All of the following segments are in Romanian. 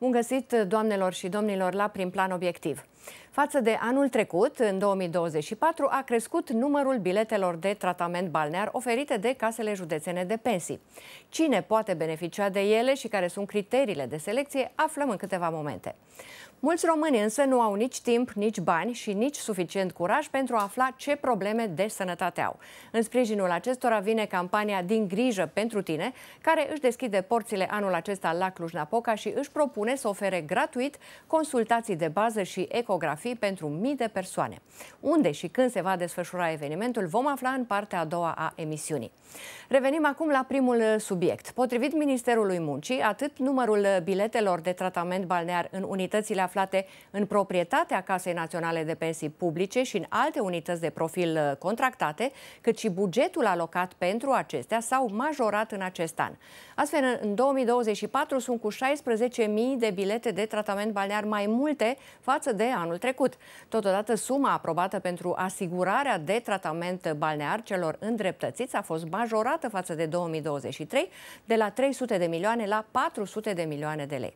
Bun găsit, doamnelor și domnilor, la prim plan obiectiv. Față de anul trecut, în 2024, a crescut numărul biletelor de tratament balnear oferite de casele județene de pensii. Cine poate beneficia de ele și care sunt criteriile de selecție, aflăm în câteva momente. Mulți români însă nu au nici timp, nici bani și nici suficient curaj pentru a afla ce probleme de sănătate au. În sprijinul acestora vine campania Din grijă pentru tine, care își deschide porțile anul acesta la Cluj-Napoca și își propune să ofere gratuit consultații de bază și ecografii pentru mii de persoane. Unde și când se va desfășura evenimentul vom afla în partea a doua a emisiunii. Revenim acum la primul subiect. Potrivit Ministerului Muncii, atât numărul biletelor de tratament balnear în unitățile aflate în proprietatea Casei Naționale de Pensii Publice și în alte unități de profil uh, contractate, cât și bugetul alocat pentru acestea s-au majorat în acest an. Astfel, în 2024 sunt cu 16.000 de bilete de tratament balnear mai multe față de anul trecut. Totodată, suma aprobată pentru asigurarea de tratament balnear celor îndreptățiți a fost majorată față de 2023 de la 300 de milioane la 400 de milioane de lei.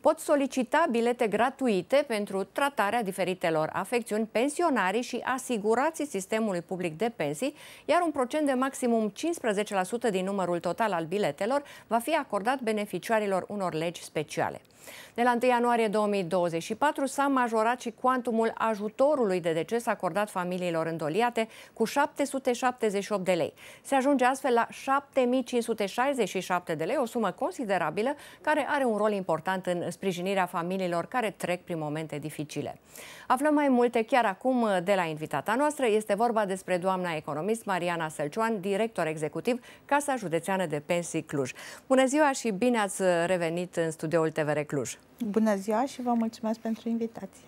Pot solicita bilete gratuite pentru tratarea diferitelor afecțiuni pensionarii și asigurații sistemului public de pensii, iar un procent de maximum 15% din numărul total al biletelor va fi acordat beneficiarilor unor legi speciale. De la 1 ianuarie 2024 s-a majorat și cuantumul ajutorului de deces acordat familiilor îndoliate cu 778 de lei. Se ajunge astfel la 7567 de lei, o sumă considerabilă care are un rol important important în sprijinirea familiilor care trec prin momente dificile. Aflăm mai multe chiar acum de la invitata noastră. Este vorba despre doamna economist Mariana Sălcioan, director executiv Casa Județeană de Pensii Cluj. Bună ziua și bine ați revenit în studioul TVR Cluj. Bună ziua și vă mulțumesc pentru invitație.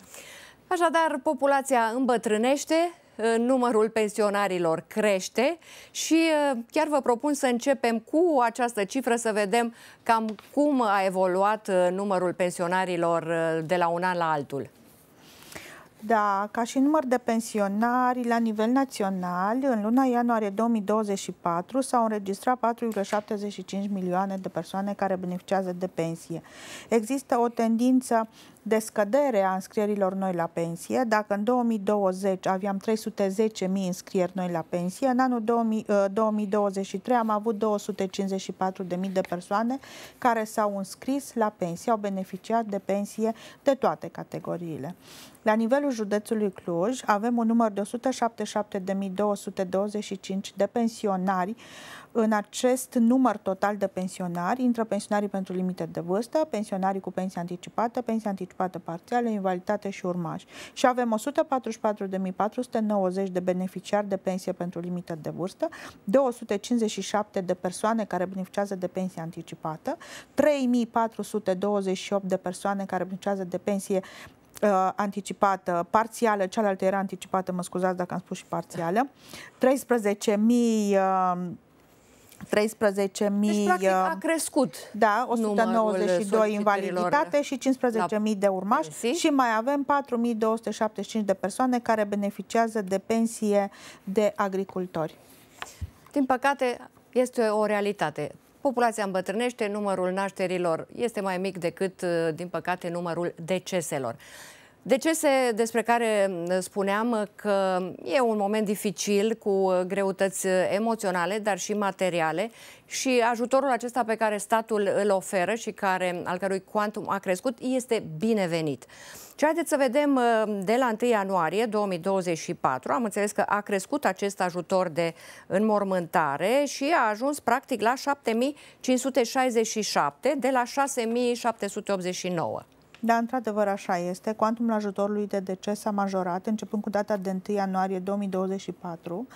Așadar, populația îmbătrânește, numărul pensionarilor crește și uh, chiar vă propun să începem cu această cifră, să vedem cam cum a evoluat uh, numărul pensionarilor uh, de la un an la altul. Da, ca și număr de pensionari la nivel național, în luna ianuarie 2024 s-au înregistrat 4,75 milioane de persoane care beneficiază de pensie. Există o tendință de scădere a înscrierilor noi la pensie. Dacă în 2020 aveam 310.000 înscrieri noi la pensie, în anul 2000, 2023 uh, am avut 254.000 de persoane care s-au înscris la pensie, au beneficiat de pensie de toate categoriile. La nivelul județului Cluj avem un număr de 177.225 de pensionari în acest număr total de pensionari intră pensionarii pentru limite de vârstă, pensionarii cu pensie anticipată, pensie anticipată parțială, invalitate și urmași. Și avem 144.490 de beneficiari de pensie pentru limite de vârstă, 257 de persoane care beneficiază de pensie anticipată, 3.428 de persoane care beneficiază de pensie uh, anticipată, parțială, cealaltă era anticipată, mă scuzați dacă am spus și parțială, 13.000 uh, 13.000... Deci, a uh, crescut Da, 192 invaliditate și 15.000 da. de urmași pensii. și mai avem 4.275 de persoane care beneficiază de pensie de agricultori. Din păcate, este o realitate. Populația îmbătrânește, numărul nașterilor este mai mic decât, uh, din păcate, numărul deceselor. Decese despre care mm, spuneam uh, că e un moment dificil cu uh, greutăți uh, emoționale, dar și materiale și ajutorul acesta pe care statul îl oferă și care, al cărui cuantum a crescut este binevenit. Ce haideți să vedem de la 1 ianuarie 2024. Am înțeles că a crescut acest ajutor de înmormântare și a ajuns practic la 7567 de la 6789. Da, într-adevăr așa este. Quantumul ajutorului de deces a majorat începând cu data de 1 ianuarie 2024.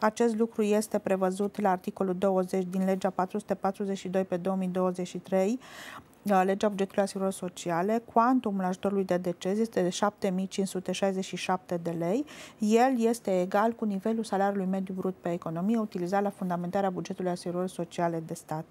Acest lucru este prevăzut la articolul 20 din legea 442 pe 2023, legea bugetului asigurări sociale, cuantumul ajutorului de deces este de 7567 de lei. El este egal cu nivelul salariului mediu brut pe economie utilizat la fundamentarea bugetului asigurări sociale de stat.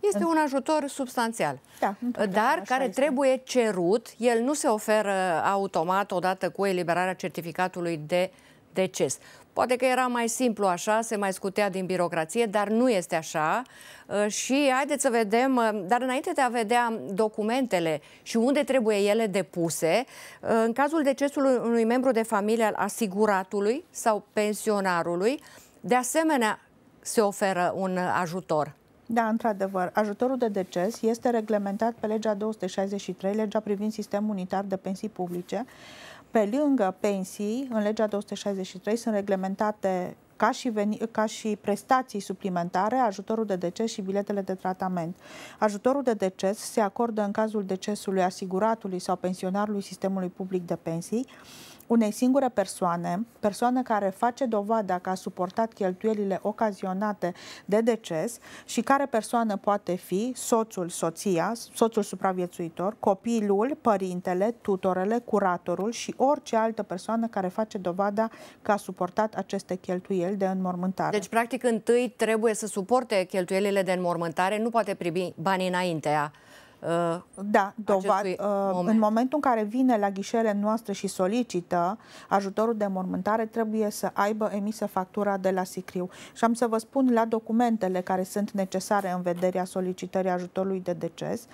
Este un ajutor substanțial, da, dar care este. trebuie cerut. El nu se oferă automat odată cu eliberarea certificatului de deces. Poate că era mai simplu așa, se mai scutea din birocrație, dar nu este așa. Uh, și haideți să vedem, uh, dar înainte de a vedea documentele și unde trebuie ele depuse, uh, în cazul decesului unui membru de familie al asiguratului sau pensionarului, de asemenea se oferă un ajutor. Da, într-adevăr. Ajutorul de deces este reglementat pe legea 263, legea privind sistemul unitar de pensii publice. Pe lângă pensii, în legea 263 sunt reglementate ca și, veni, ca și prestații suplimentare, ajutorul de deces și biletele de tratament. Ajutorul de deces se acordă în cazul decesului asiguratului sau pensionarului sistemului public de pensii, unei singure persoane, persoană care face dovada că a suportat cheltuielile ocazionate de deces și care persoană poate fi soțul, soția, soțul supraviețuitor, copilul, părintele, tutorele, curatorul și orice altă persoană care face dovada că a suportat aceste cheltuieli de înmormântare. Deci, practic, întâi trebuie să suporte cheltuielile de înmormântare, nu poate primi banii înaintea Uh, da, dovad, uh, moment. în momentul în care vine la ghișele noastre și solicită ajutorul de mormântare, trebuie să aibă emisă factura de la Sicriu. Și am să vă spun la documentele care sunt necesare în vederea solicitării ajutorului de deces,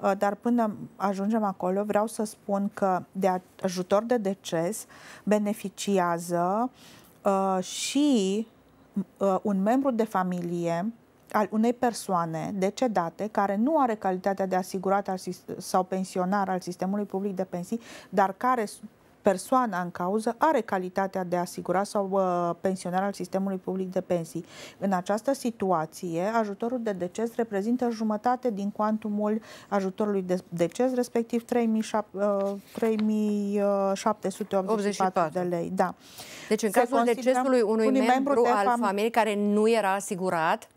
uh, dar până ajungem acolo vreau să spun că de ajutor de deces beneficiază și un membru de familie al unei persoane decedate care nu are calitatea de asigurat sau pensionar al sistemului public de pensii, dar care persoana în cauză are calitatea de asigurat sau uh, pensionar al sistemului public de pensii. În această situație, ajutorul de deces reprezintă jumătate din cuantumul ajutorului de deces, respectiv 3784 uh, uh, de lei. Da. Deci în Se cazul decesului unui, unui membru, membru al familiei care nu era asigurat,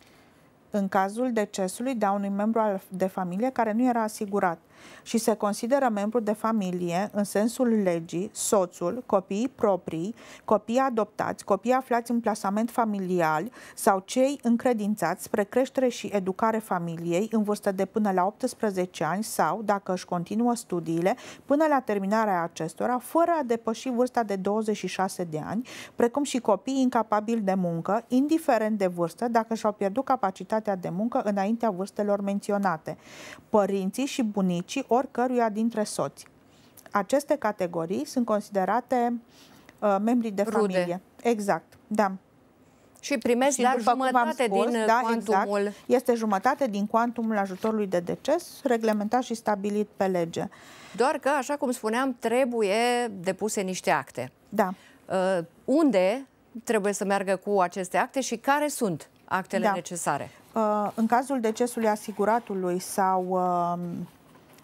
în cazul decesului de a unui membru de familie care nu era asigurat și se consideră membru de familie în sensul legii, soțul, copiii proprii, copiii adoptați, copiii aflați în plasament familial sau cei încredințați spre creștere și educare familiei în vârstă de până la 18 ani sau, dacă își continuă studiile, până la terminarea acestora, fără a depăși vârsta de 26 de ani, precum și copiii incapabili de muncă, indiferent de vârstă, dacă și-au pierdut capacitatea de muncă înaintea vârstelor menționate. Părinții și bunicii ci oricăruia dintre soți. Aceste categorii sunt considerate uh, membrii de Rude. familie. Exact, da. Și primesc și, la jumătate spus, din uh, da, exact, cuantumul. Exact, este jumătate din cuantumul ajutorului de deces, reglementat și stabilit pe lege. Doar că, așa cum spuneam, trebuie depuse niște acte. Da. Uh, unde trebuie să meargă cu aceste acte și care sunt actele da. necesare? Uh, în cazul decesului asiguratului sau... Uh,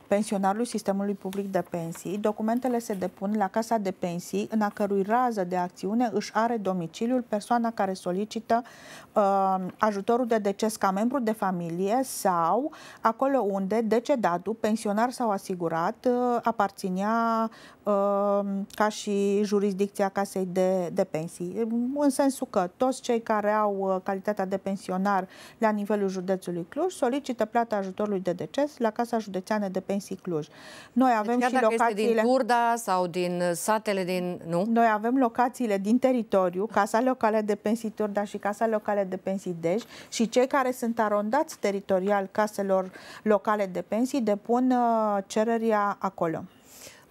pensionarului sistemului public de pensii. Documentele se depun la Casa de Pensii, în a cărui rază de acțiune își are domiciliul persoana care solicită uh, ajutorul de deces ca membru de familie sau acolo unde decedatul, pensionar sau asigurat, uh, aparținea uh, ca și jurisdicția casei de, de pensii. În sensul că toți cei care au uh, calitatea de pensionar la nivelul județului Cluj solicită plata ajutorului de deces la Casa Județeană de Pensii Pensii Cluj. Noi deci avem deci, și locațiile... din Turda sau din uh, satele din... Nu? Noi avem locațiile din teritoriu, Casa Locală de Pensii Turda și Casa Locală de Pensii Dej și cei care sunt arondați teritorial caselor locale de pensii depun uh, cererea acolo.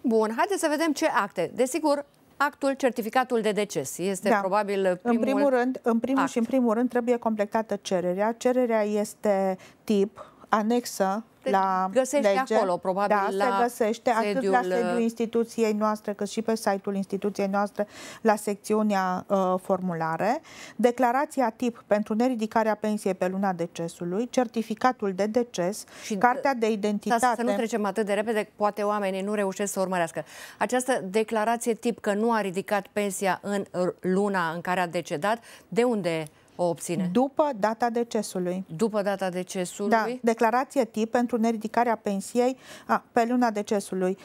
Bun, haideți să vedem ce acte. Desigur, actul, certificatul de deces. Este da. probabil uh, primul În primul rând, în primul act. și în primul rând trebuie completată cererea. Cererea este tip, anexă te la găsește lege. acolo, probabil, da, la se găsește sediul... atât la sediul uh, instituției noastre, cât și pe site-ul instituției noastre, la secțiunea uh, formulare, declarația tip pentru neridicarea pensiei pe luna decesului, certificatul de deces, și uh, cartea de identitate. Da, să nu trecem atât de repede, poate oamenii nu reușesc să urmărească. Această declarație tip că nu a ridicat pensia în luna în care a decedat, de unde o obține? După data decesului. După data decesului? Da, declarație tip pentru neridicarea pensiei a, pe luna decesului.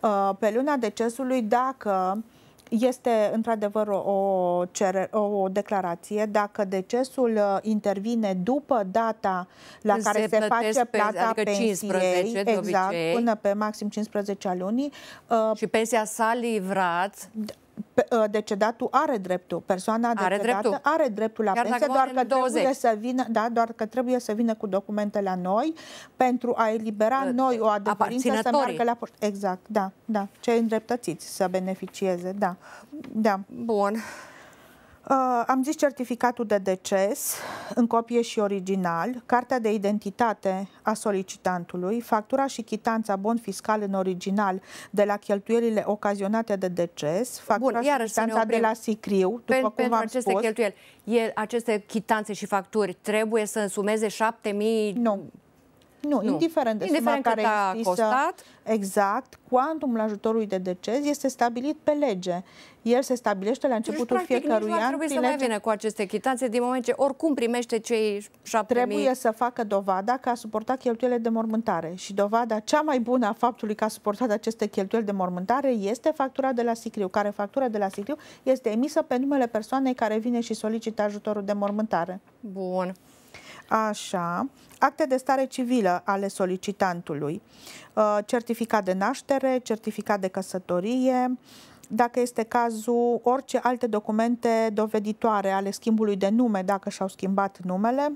A, pe luna decesului, dacă este într-adevăr o, o, o declarație dacă decesul intervine după data la se care se face plata adică pensiei, 15, exact, până pe maxim 15 a lunii. Și pensia s-a livrat da. Ă, decedatul are dreptul, persoana are decedată dreptul. are dreptul la pensie, doar că 20. trebuie să vină, da, doar că trebuie să vină cu documente la noi pentru a elibera de, ă, noi o adevărință să meargă la poștă. Exact, da, da, cei îndreptățiți să beneficieze, da. Da. Bun. Uh, am zis certificatul de deces, în copie și original, cartea de identitate a solicitantului, factura și chitanța bon fiscal în original de la cheltuielile ocazionate de deces, factura Bun, și chitanța de la sicriu, după pen, cum am aceste spus. cheltuieli. El, aceste chitanțe și facturi trebuie să însumeze 7.000... Nu. Nu, nu. indiferent de indiferent suma care a costat. Exact, cuantumul ajutorului de deces este stabilit pe lege. El se stabilește la începutul deci, fiecărui an. trebuie să lege... mai vină cu aceste chitanțe din moment ce oricum primește cei șapte Trebuie să facă dovada că a suportat cheltuielile de mormântare și dovada cea mai bună a faptului că a suportat aceste cheltuieli de mormântare este factura de la Sicriu, care factura de la Sicriu este emisă pe numele persoanei care vine și solicită ajutorul de mormântare. Bun. Așa. Acte de stare civilă ale solicitantului. Uh, certificat de naștere, certificat de căsătorie, dacă este cazul, orice alte documente doveditoare ale schimbului de nume, dacă și-au schimbat numele,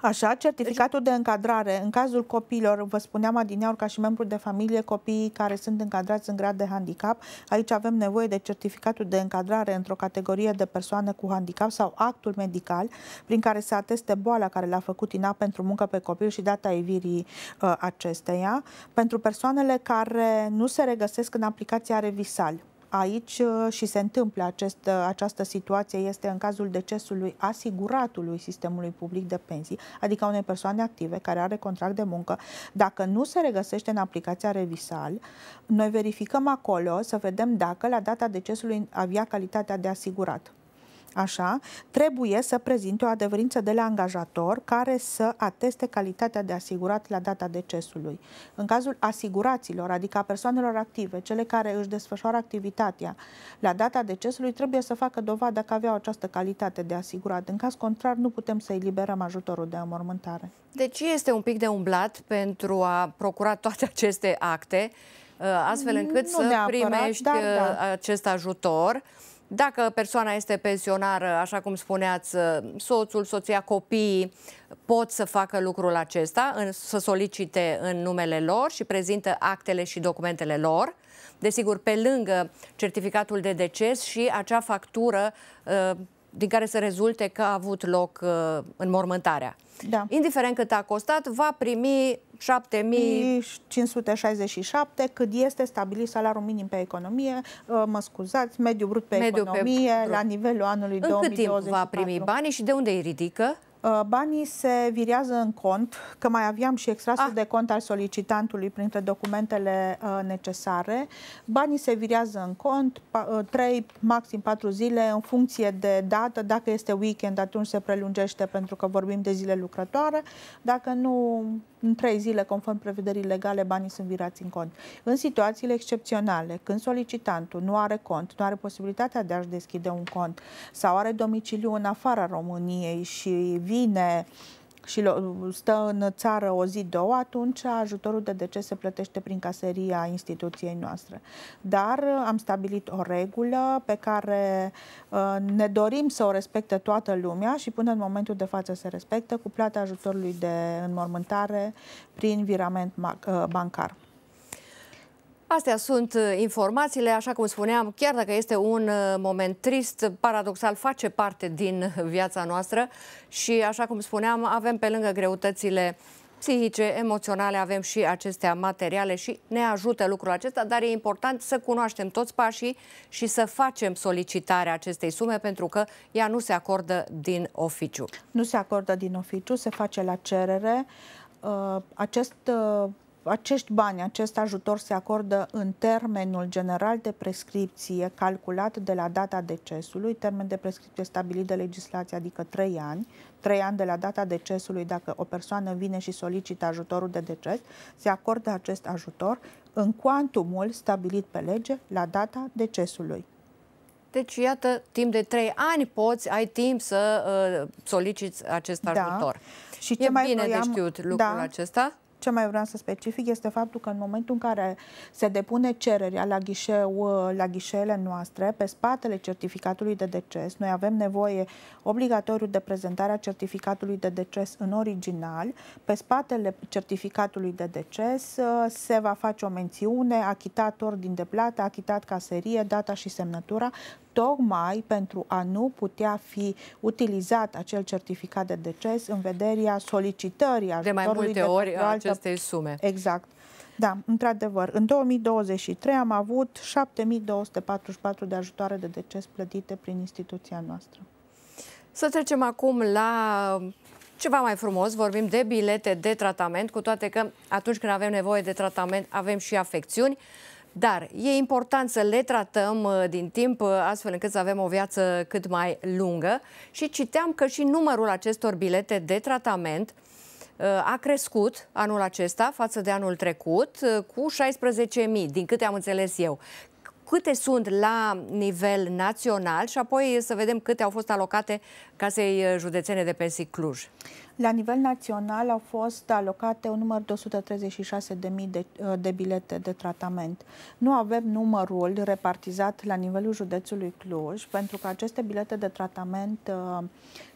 Așa, certificatul de încadrare. În cazul copiilor, vă spuneam adineaur ca și membru de familie, copiii care sunt încadrați în grad de handicap, aici avem nevoie de certificatul de încadrare într-o categorie de persoane cu handicap sau actul medical prin care se ateste boala care l-a făcut INA pentru muncă pe copil și data evirii uh, acesteia. Pentru persoanele care nu se regăsesc în aplicația Revisal, aici uh, și se întâmplă acest, uh, această situație este în cazul decesului asiguratului sistemului public de pensii, adică unei persoane active care are contract de muncă. Dacă nu se regăsește în aplicația Revisal, noi verificăm acolo să vedem dacă la data decesului avea calitatea de asigurat. Așa, trebuie să prezinte o adeverință de la angajator care să ateste calitatea de asigurat la data decesului. În cazul asiguraților, adică a persoanelor active, cele care își desfășoară activitatea la data decesului, trebuie să facă dovadă că aveau această calitate de asigurat. În caz contrar, nu putem să eliberăm ajutorul de amormântare. Deci este un pic de umblat pentru a procura toate aceste acte, ă, astfel încât nu să neapărat, primești dar, da. Ă, acest ajutor. Dacă persoana este pensionară, așa cum spuneați, soțul, soția, copiii pot să facă lucrul acesta, să solicite în numele lor și prezintă actele și documentele lor desigur, pe lângă certificatul de deces și acea factură uh, din care să rezulte că a avut loc uh, înmormântarea. Da. Indiferent cât a costat, va primi 7567 cât este stabilit salariul minim pe economie, uh, mă scuzați, mediu brut pe mediu economie pe... la nivelul anului În 2024. În cât timp va primi banii și de unde îi ridică? Uh, banii se virează în cont, că mai aveam și extrasul ah. de cont al solicitantului printre documentele uh, necesare. Banii se virează în cont 3, uh, maxim 4 zile, în funcție de dată. Dacă este weekend, atunci se prelungește pentru că vorbim de zile lucrătoare. Dacă nu, în trei zile, conform prevederii legale, banii sunt virați în cont. În situațiile excepționale, când solicitantul nu are cont, nu are posibilitatea de a-și deschide un cont sau are domiciliu în afara României și vine uh, și stă în țară o zi, două, atunci ajutorul de deces se plătește prin caseria instituției noastre. Dar am stabilit o regulă pe care uh, ne dorim să o respecte toată lumea și până în momentul de față se respectă cu plata ajutorului de înmormântare prin virament uh, bancar. Astea sunt uh, informațiile, așa cum spuneam, chiar dacă este un uh, moment trist, paradoxal face parte din uh, viața noastră și, așa cum spuneam, avem pe lângă greutățile psihice, emoționale, avem și acestea materiale și ne ajută lucrul acesta, dar e important să cunoaștem toți pașii și să facem solicitarea acestei sume pentru că ea nu se acordă din oficiu. Nu se acordă din oficiu, se face la cerere. Acest acești bani, acest ajutor se acordă în termenul general de prescripție calculat de la data decesului, termen de prescripție stabilit de legislație, adică 3 ani, 3 ani de la data decesului, dacă o persoană vine și solicită ajutorul de deces, se acordă acest ajutor în cuantumul stabilit pe lege la data decesului. Deci, iată, timp de trei ani poți, ai timp să uh, soliciți acest da. ajutor. Da. Și ce e mai bine voiam, de știut da. lucrul da, acesta. Ce mai vreau să specific este faptul că în momentul în care se depune cererea la, ghișeu, la ghișeele noastre, pe spatele certificatului de deces, noi avem nevoie obligatoriu de prezentarea certificatului de deces în original. Pe spatele certificatului de deces uh, se va face o mențiune, achitat ordin de plată, achitat caserie, data și semnătura, tocmai pentru a nu putea fi utilizat acel certificat de deces în vederea solicitării ajutorului de mai multe de ori, altă acestei sume. Exact. Da, într-adevăr. În 2023 am avut 7244 de ajutoare de deces plătite prin instituția noastră. Să trecem acum la ceva mai frumos, vorbim de bilete de tratament, cu toate că atunci când avem nevoie de tratament avem și afecțiuni, dar e important să le tratăm uh, din timp uh, astfel încât să avem o viață cât mai lungă și citeam că și numărul acestor bilete de tratament uh, Uh, a crescut anul acesta față de anul trecut uh, cu 16.000, din câte am înțeles eu. Câte sunt la nivel național și apoi să vedem câte au fost alocate casei uh, județene de pensii Cluj. La nivel național au fost alocate un număr de 136.000 de, de bilete de tratament. Nu avem numărul repartizat la nivelul județului Cluj, pentru că aceste bilete de tratament uh,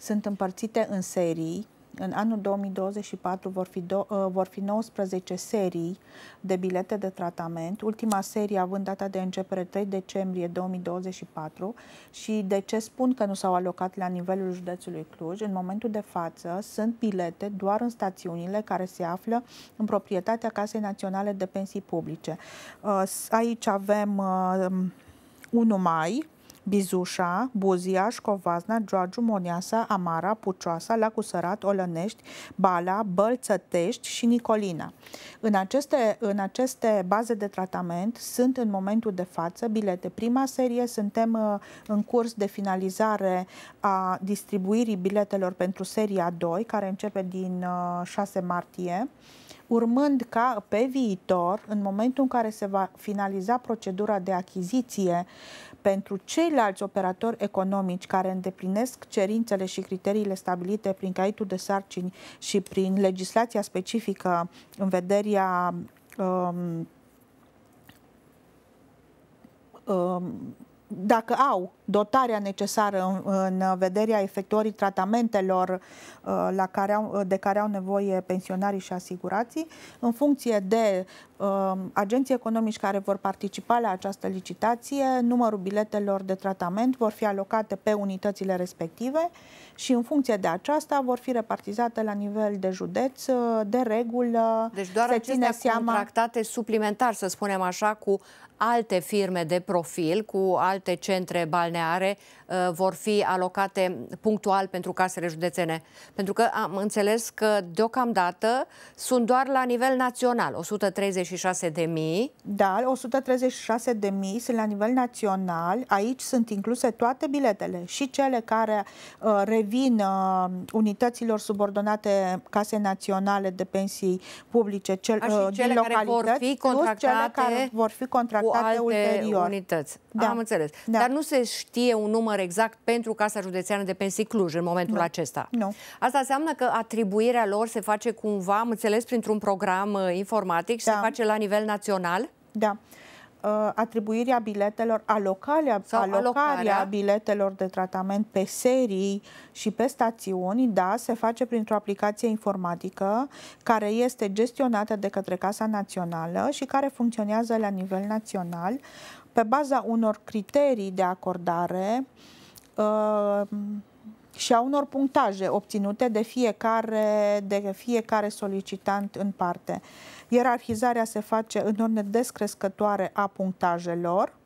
sunt împărțite în serii în anul 2024 vor fi, do, uh, vor fi 19 serii de bilete de tratament, ultima serie având data de începere 3 decembrie 2024 și de ce spun că nu s-au alocat la nivelul județului Cluj, în momentul de față sunt bilete doar în stațiunile care se află în proprietatea Casei Naționale de Pensii Publice. Uh, aici avem 1 uh, mai, Bizușa, Buzia, Școvazna, Gioagiu, Moniasa, Amara, Pucioasa, Lacusărat, Olănești, Bala, Bălțătești și Nicolina. În aceste, în aceste baze de tratament sunt în momentul de față bilete prima serie, suntem uh, în curs de finalizare a distribuirii biletelor pentru seria 2, care începe din 6 uh, martie urmând ca pe viitor, în momentul în care se va finaliza procedura de achiziție pentru ceilalți operatori economici care îndeplinesc cerințele și criteriile stabilite prin caietul de sarcini și prin legislația specifică în vederea um, um, dacă au dotarea necesară în, în vederea efectuării tratamentelor uh, la care au, de care au nevoie pensionarii și asigurații, în funcție de uh, agenții economici care vor participa la această licitație, numărul biletelor de tratament vor fi alocate pe unitățile respective și în funcție de aceasta vor fi repartizate la nivel de județ uh, de regulă. Deci doar se ține seama... contractate suplimentar, să spunem așa, cu alte firme de profil cu alte centre balneare uh, vor fi alocate punctual pentru casele județene. Pentru că am înțeles că deocamdată sunt doar la nivel național, 136 de mii. Da, 136 de mii sunt la nivel național. Aici sunt incluse toate biletele și cele care uh, revin uh, unităților subordonate case naționale de pensii publice cel, A, și cele din localități, care vor fi contractate, cele care vor fi contractate alte ulterior. unități. Da. Am înțeles. Da. Dar nu se știe un număr exact pentru Casa Județeană de Pensii Cluj în momentul nu. acesta. Nu. Asta înseamnă că atribuirea lor se face cumva, am înțeles, printr-un program uh, informatic și da. se face la nivel național? Da uh, atribuirea biletelor, alocarea, alocarea biletelor de tratament pe serii și pe stațiuni, da, se face printr-o aplicație informatică care este gestionată de către Casa Națională și care funcționează la nivel național pe baza unor criterii de acordare uh, și a unor punctaje obținute de fiecare, de fiecare solicitant în parte. Ierarhizarea se face în ordine descrescătoare a punctajelor,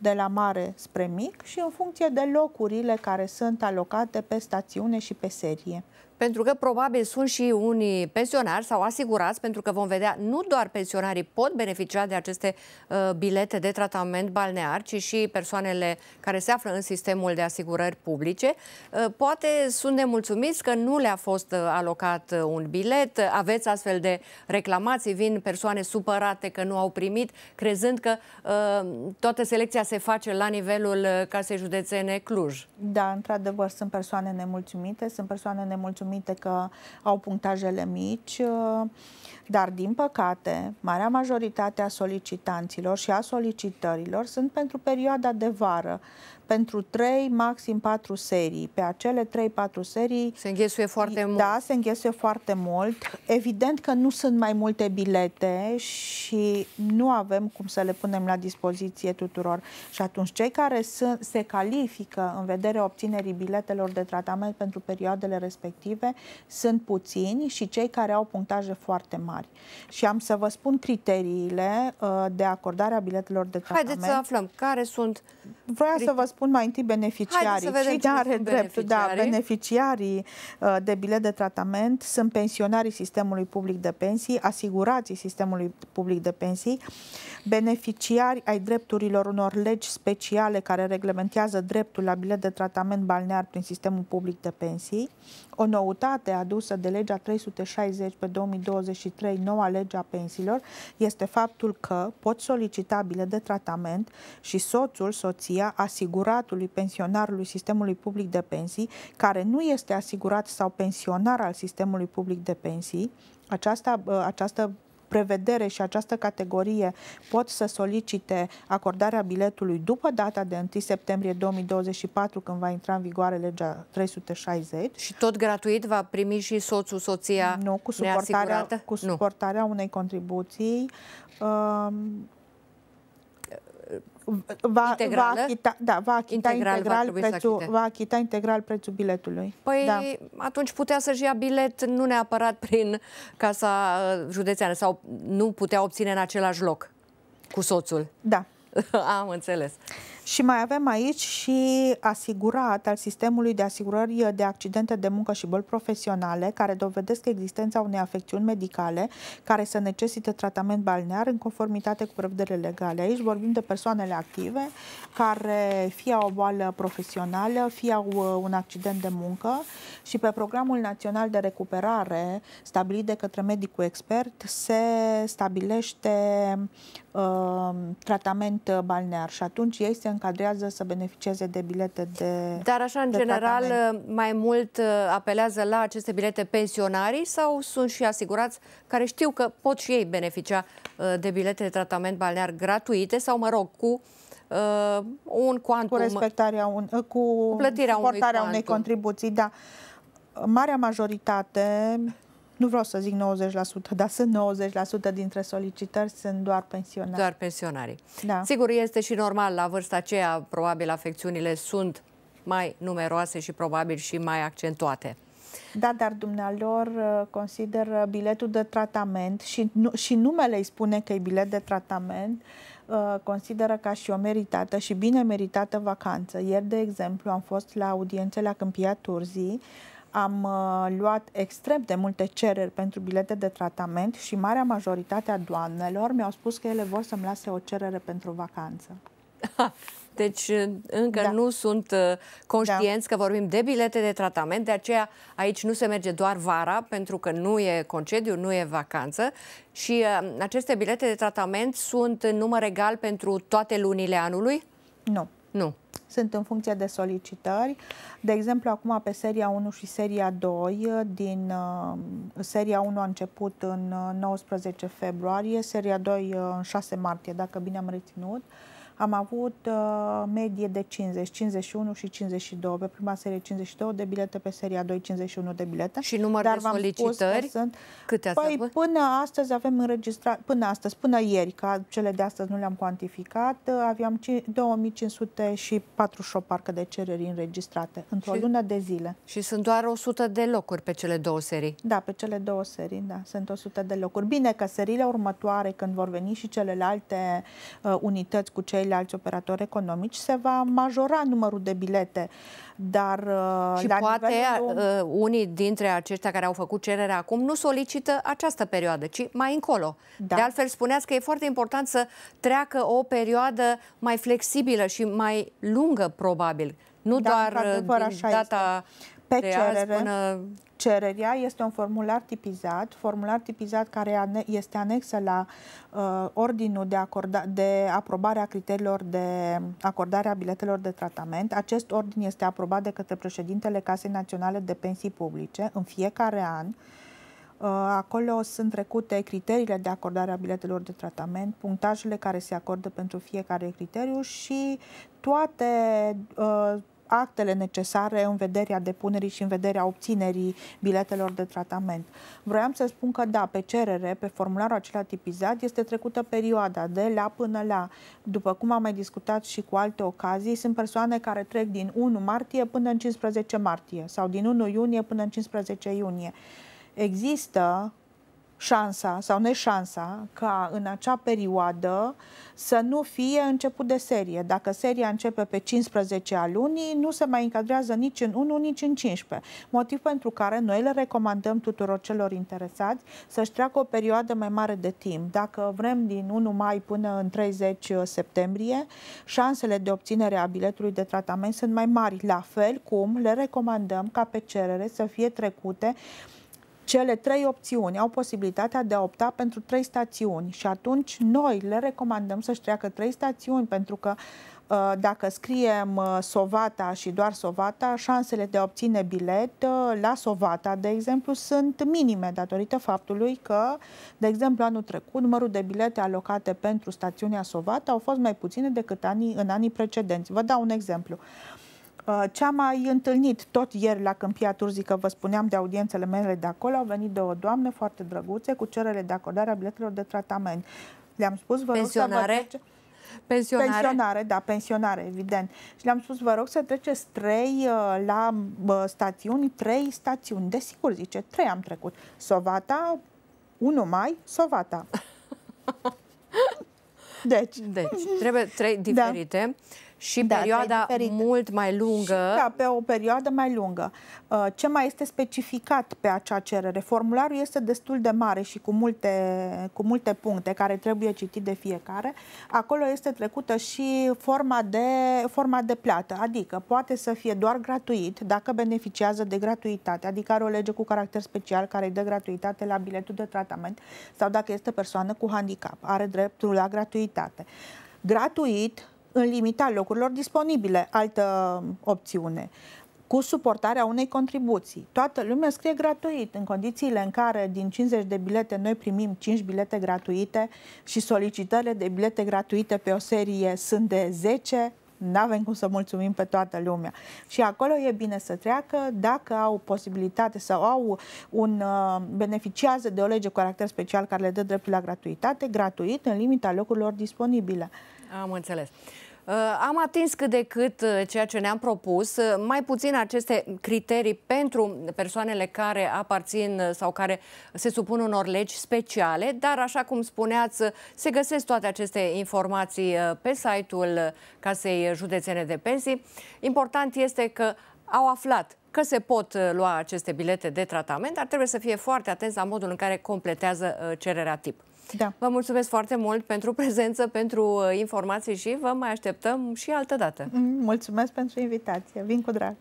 de la mare spre mic și în funcție de locurile care sunt alocate pe stațiune și pe serie. Pentru că probabil sunt și unii pensionari sau asigurați, pentru că vom vedea, nu doar pensionarii pot beneficia de aceste uh, bilete de tratament balnear, ci și persoanele care se află în sistemul de asigurări publice. Uh, poate sunt nemulțumiți că nu le-a fost uh, alocat uh, un bilet, aveți astfel de reclamații, vin persoane supărate că nu au primit, crezând că uh, toată selecția se face la nivelul uh, casei județene Cluj. Da, într-adevăr, sunt persoane nemulțumite, sunt persoane nemulțumite mulțumite că au punctajele mici, uh, dar din păcate, marea majoritate a solicitanților și a solicitărilor sunt pentru perioada de vară, pentru 3, maxim 4 serii. Pe acele 3-4 serii... Se înghesuie foarte da, mult. Da, se înghesuie foarte mult. Evident că nu sunt mai multe bilete și nu avem cum să le punem la dispoziție tuturor. Și atunci cei care sunt, se califică în vederea obținerii biletelor de tratament pentru perioadele respective sunt puțini și cei care au punctaje foarte mari. Și am să vă spun criteriile uh, de acordare a biletelor de tratament. Haideți să aflăm care sunt Vreau să vă spun mai întâi beneficiarii. Cine are drept? Da, beneficiarii uh, de bilet de tratament sunt pensionarii sistemului public de pensii, asigurații sistemului public de pensii, beneficiari ai drepturilor unor legi speciale care reglementează dreptul la bilet de tratament balnear prin sistemul public de pensii, o noutate adusă de legea 360 pe 2023, noua legea pensiilor, este faptul că pot solicita bilet de tratament și soțul, soția, asigură asiguratului, pensionarului sistemului public de pensii, care nu este asigurat sau pensionar al sistemului public de pensii, aceasta, această prevedere și această categorie pot să solicite acordarea biletului după data de 1 septembrie 2024, când va intra în vigoare legea 360. Și tot gratuit va primi și soțul, soția Nu, cu suportarea, cu suportarea nu. unei contribuții va, va achita, da, va achita integral, integral, va prețul, va achita integral prețul biletului. Păi da. atunci putea să-și ia bilet nu neapărat prin Casa uh, Județeană sau nu putea obține în același loc cu soțul. Da. Am înțeles. Și mai avem aici și asigurat al sistemului de asigurări de accidente de muncă și boli profesionale care dovedesc existența unei afecțiuni medicale care să necesite tratament balnear în conformitate cu prevederile legale. Aici vorbim de persoanele active care fie au o boală profesională, fie au uh, un accident de muncă și pe programul național de recuperare stabilit de către medicul expert se stabilește uh, tratament balnear și atunci ei se încadrează să beneficieze de bilete de Dar așa, în general, tratament. mai mult uh, apelează la aceste bilete pensionarii sau sunt și asigurați care știu că pot și ei beneficia uh, de bilete de tratament balnear gratuite sau, mă rog, cu uh, un quantum... Cu respectarea, un, uh, cu, cu plătirea unui, unei contribuții, da. Marea majoritate nu vreau să zic 90%, dar sunt 90% dintre solicitări sunt doar pensionari. Doar pensionarii. Da. Sigur, este și normal, la vârsta aceea, probabil afecțiunile sunt mai numeroase și probabil și mai accentuate. Da, dar dumnealor uh, consideră uh, biletul de tratament și, nu, și numele îi spune că e bilet de tratament, uh, consideră ca și o meritată și bine meritată vacanță. Ieri, de exemplu, am fost la audiențe la Câmpia Turzii, am uh, luat extrem de multe cereri pentru bilete de tratament și marea majoritate a doamnelor mi-au spus că ele vor să-mi lase o cerere pentru vacanță. deci uh, încă da. nu sunt uh, conștienți da. că vorbim de bilete de tratament, de aceea aici nu se merge doar vara, pentru că nu e concediu, nu e vacanță și aceste bilete de tratament sunt în număr egal pentru toate lunile anului? Nu. Nu. Sunt în funcție de solicitări. De exemplu, acum pe seria 1 și seria 2, uh, din uh, seria 1 a început în 19 uh, februarie, seria 2 uh, în 6 martie, dacă bine am reținut. Uh, am avut uh, medie de 50, 51 și 52, pe prima serie 52 de bilete, pe seria 2 51 de bilete. Și număr dar de solicitări? Sunt... Câte ați păi, până astăzi avem înregistrat, până astăzi, până ieri, ca cele de astăzi nu le-am cuantificat, uh, aveam 2548 parcă de cereri înregistrate într-o lună de zile. Și sunt doar 100 de locuri pe cele două serii? Da, pe cele două serii, da, sunt 100 de locuri. Bine că seriile următoare, când vor veni și celelalte uh, unități cu cei ceilalți operatori economici, se va majora numărul de bilete. Dar, uh, și la poate nivelul... Uh, unii dintre aceștia care au făcut cererea acum nu solicită această perioadă, ci mai încolo. Da. De altfel, spuneați că e foarte important să treacă o perioadă mai flexibilă și mai lungă, probabil. Nu da, doar uh, din data... Este pe de cerere. până Cererea este un formular tipizat, formular tipizat care este anexă la uh, ordinul de, acorda, de aprobare a criteriilor de acordare a biletelor de tratament. Acest ordin este aprobat de către președintele Casei Naționale de Pensii Publice în fiecare an. Uh, acolo sunt trecute criteriile de acordare a biletelor de tratament, punctajele care se acordă pentru fiecare criteriu și toate uh, actele necesare în vederea depunerii și în vederea obținerii biletelor de tratament. Vroiam să spun că da, pe cerere, pe formularul acela tipizat, este trecută perioada de la până la. După cum am mai discutat și cu alte ocazii, sunt persoane care trec din 1 martie până în 15 martie sau din 1 iunie până în 15 iunie. Există șansa sau neșansa ca în acea perioadă să nu fie început de serie. Dacă seria începe pe 15 a lunii, nu se mai încadrează nici în 1, nici în 15. Motiv pentru care noi le recomandăm tuturor celor interesați să-și treacă o perioadă mai mare de timp. Dacă vrem din 1 mai până în 30 septembrie, șansele de obținere a biletului de tratament sunt mai mari. La fel cum le recomandăm ca pe cerere să fie trecute uh, cele trei opțiuni au posibilitatea de a opta pentru trei stațiuni și atunci noi le recomandăm să-și treacă trei stațiuni pentru că uh, dacă scriem uh, Sovata și doar Sovata, șansele de a obține bilet uh, la Sovata, de exemplu, sunt minime datorită faptului că, de exemplu, anul trecut, numărul de bilete alocate pentru stațiunea Sovata au fost mai puține decât anii, în anii precedenți. Vă dau un exemplu. Uh, Ă, Ce am mai întâlnit tot ieri la Câmpia Turzică, vă spuneam de audiențele mele de acolo, au venit două doamne foarte drăguțe cu cerere de acordare a biletelor de tratament. Le-am spus, vă Pensionare? rog să vă Pensionare? Pensionare, da, pensionare, evident. Și le-am spus, vă rog să treceți trei ă, la ă, stațiuni, trei stațiuni. Desigur, zice, trei am trecut. Sovata, 1 mai, Sovata. Deci. Deci, trebuie trei da. diferite. Da și da, perioada mult mai lungă. Și, da, pe o perioadă mai lungă. Uh, ce mai este specificat pe acea cerere? Formularul este destul de mare și cu multe, cu multe puncte care trebuie citit de fiecare. Acolo este trecută și forma de, forma de plată, adică poate să fie doar gratuit dacă beneficiază de gratuitate, adică are o lege cu caracter special care îi dă gratuitate la biletul de tratament sau dacă este persoană cu handicap, are dreptul la gratuitate. Gratuit în limita locurilor disponibile, altă opțiune cu suportarea unei contribuții. Toată lumea scrie gratuit, în condițiile în care din 50 de bilete noi primim 5 bilete gratuite și solicitările de bilete gratuite pe o serie sunt de 10, nu avem cum să mulțumim pe toată lumea. Și acolo e bine să treacă dacă au posibilitate sau au un uh, beneficiază de o lege cu caracter special care le dă dreptul la gratuitate, gratuit în limita locurilor disponibile. Am înțeles. Uh, am atins cât de cât uh, ceea ce ne-am propus, uh, mai puțin aceste criterii pentru persoanele care aparțin sau care se supun unor legi speciale, dar așa cum spuneați, se găsesc toate aceste informații pe site-ul Casei Județene de Pensii. Important este că au aflat că se pot lua aceste bilete de tratament, dar trebuie să fie foarte atenți la modul în care completează cererea tip. Da. Vă mulțumesc foarte mult pentru prezență, pentru uh, informații și vă mai așteptăm și altă dată. Mm, mulțumesc pentru invitație. Vin cu drag.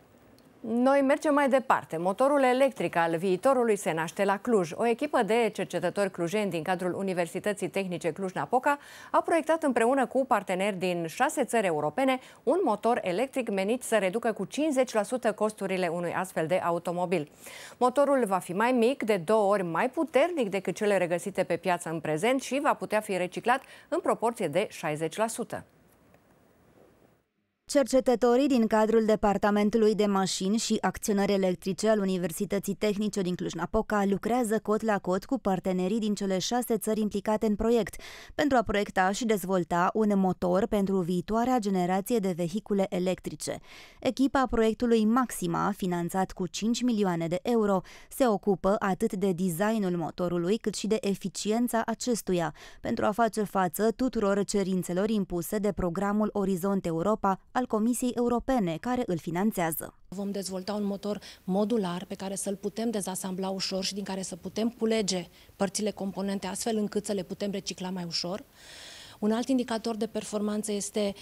Noi mergem mai departe. Motorul electric al viitorului se naște la Cluj. O echipă de cercetători clujeni din cadrul Universității Tehnice Cluj-Napoca a proiectat împreună cu parteneri din șase țări europene un motor electric menit să reducă cu 50% costurile unui astfel de automobil. Motorul va fi mai mic, de două ori mai puternic decât cele regăsite pe piață în prezent și va putea fi reciclat în proporție de 60%. Cercetătorii din cadrul Departamentului de Mașini și Acționări Electrice al Universității Tehnice din Cluj-Napoca lucrează cot la cot cu partenerii din cele șase țări implicate în proiect pentru a proiecta și dezvolta un motor pentru viitoarea generație de vehicule electrice. Echipa proiectului Maxima, finanțat cu 5 milioane de euro, se ocupă atât de designul motorului cât și de eficiența acestuia pentru a face față tuturor cerințelor impuse de programul Orizont Europa al Comisiei Europene, care îl finanțează. Vom dezvolta un motor modular pe care să-l putem dezasambla ușor și din care să putem culege părțile componente astfel încât să le putem recicla mai ușor. Un alt indicator de performanță este 60%